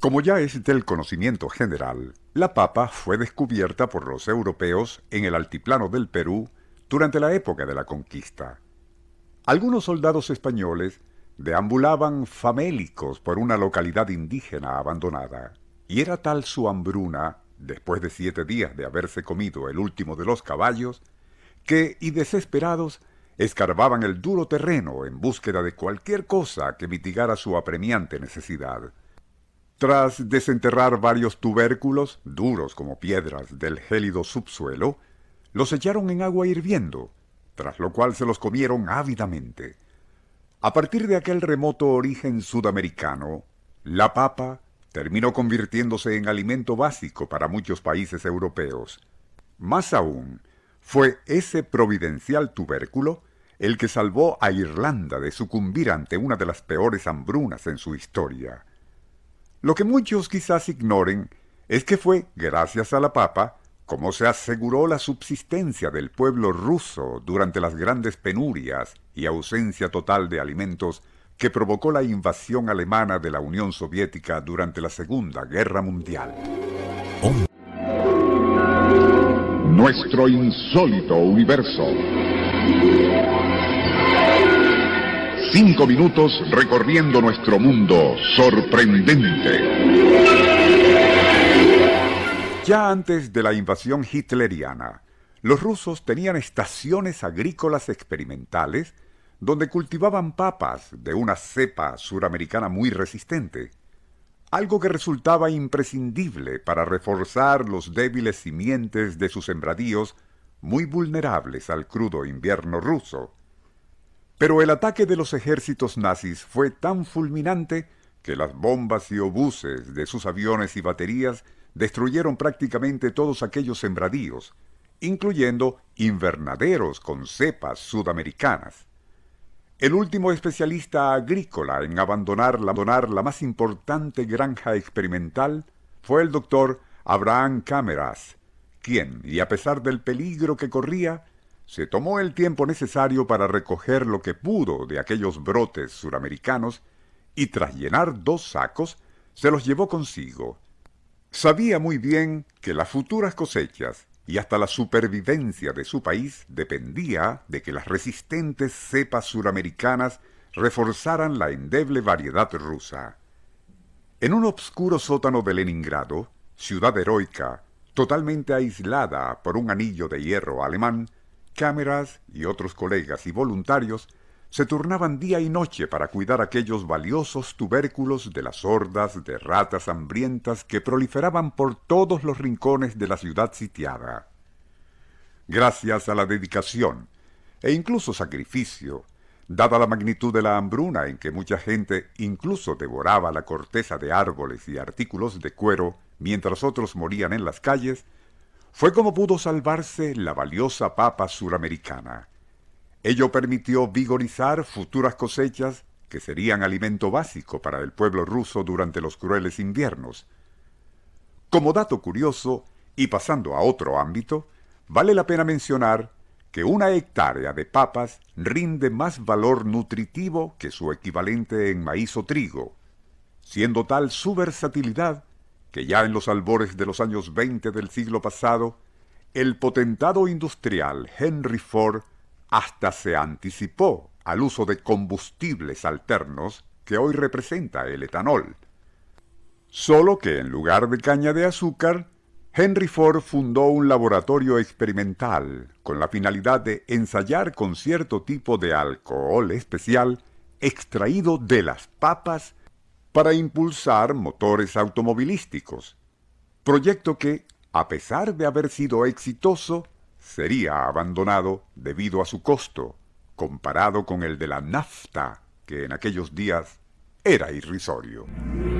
Como ya es del conocimiento general, la papa fue descubierta por los europeos en el altiplano del Perú durante la época de la conquista. Algunos soldados españoles deambulaban famélicos por una localidad indígena abandonada, y era tal su hambruna, después de siete días de haberse comido el último de los caballos, que, y desesperados, escarbaban el duro terreno en búsqueda de cualquier cosa que mitigara su apremiante necesidad. Tras desenterrar varios tubérculos, duros como piedras del gélido subsuelo, los echaron en agua hirviendo, tras lo cual se los comieron ávidamente. A partir de aquel remoto origen sudamericano, la papa terminó convirtiéndose en alimento básico para muchos países europeos. Más aún, fue ese providencial tubérculo el que salvó a Irlanda de sucumbir ante una de las peores hambrunas en su historia. Lo que muchos quizás ignoren es que fue gracias a la papa como se aseguró la subsistencia del pueblo ruso durante las grandes penurias y ausencia total de alimentos que provocó la invasión alemana de la Unión Soviética durante la Segunda Guerra Mundial. Nuestro insólito universo. Cinco minutos recorriendo nuestro mundo sorprendente. Ya antes de la invasión hitleriana, los rusos tenían estaciones agrícolas experimentales donde cultivaban papas de una cepa suramericana muy resistente, algo que resultaba imprescindible para reforzar los débiles simientes de sus sembradíos muy vulnerables al crudo invierno ruso. Pero el ataque de los ejércitos nazis fue tan fulminante que las bombas y obuses de sus aviones y baterías destruyeron prácticamente todos aquellos sembradíos, incluyendo invernaderos con cepas sudamericanas. El último especialista agrícola en abandonar la, más importante granja experimental fue el doctor Abraham Cameras, quien, y a pesar del peligro que corría, se tomó el tiempo necesario para recoger lo que pudo de aquellos brotes suramericanos y tras llenar dos sacos, se los llevó consigo. Sabía muy bien que las futuras cosechas y hasta la supervivencia de su país dependía de que las resistentes cepas suramericanas reforzaran la endeble variedad rusa. En un obscuro sótano de Leningrado, ciudad heroica, totalmente aislada por un anillo de hierro alemán, cámaras y otros colegas y voluntarios se turnaban día y noche para cuidar aquellos valiosos tubérculos de las hordas de ratas hambrientas que proliferaban por todos los rincones de la ciudad sitiada. Gracias a la dedicación e incluso sacrificio, dada la magnitud de la hambruna en que mucha gente incluso devoraba la corteza de árboles y artículos de cuero mientras otros morían en las calles, fue como pudo salvarse la valiosa papa suramericana. Ello permitió vigorizar futuras cosechas que serían alimento básico para el pueblo ruso durante los crueles inviernos. Como dato curioso, y pasando a otro ámbito, vale la pena mencionar que una hectárea de papas rinde más valor nutritivo que su equivalente en maíz o trigo, siendo tal su versatilidad que ya en los albores de los años 20 del siglo pasado, el potentado industrial Henry Ford hasta se anticipó al uso de combustibles alternos que hoy representa el etanol. Solo que en lugar de caña de azúcar, Henry Ford fundó un laboratorio experimental con la finalidad de ensayar con cierto tipo de alcohol especial extraído de las papas para impulsar motores automovilísticos, proyecto que, a pesar de haber sido exitoso, sería abandonado debido a su costo, comparado con el de la nafta, que en aquellos días era irrisorio.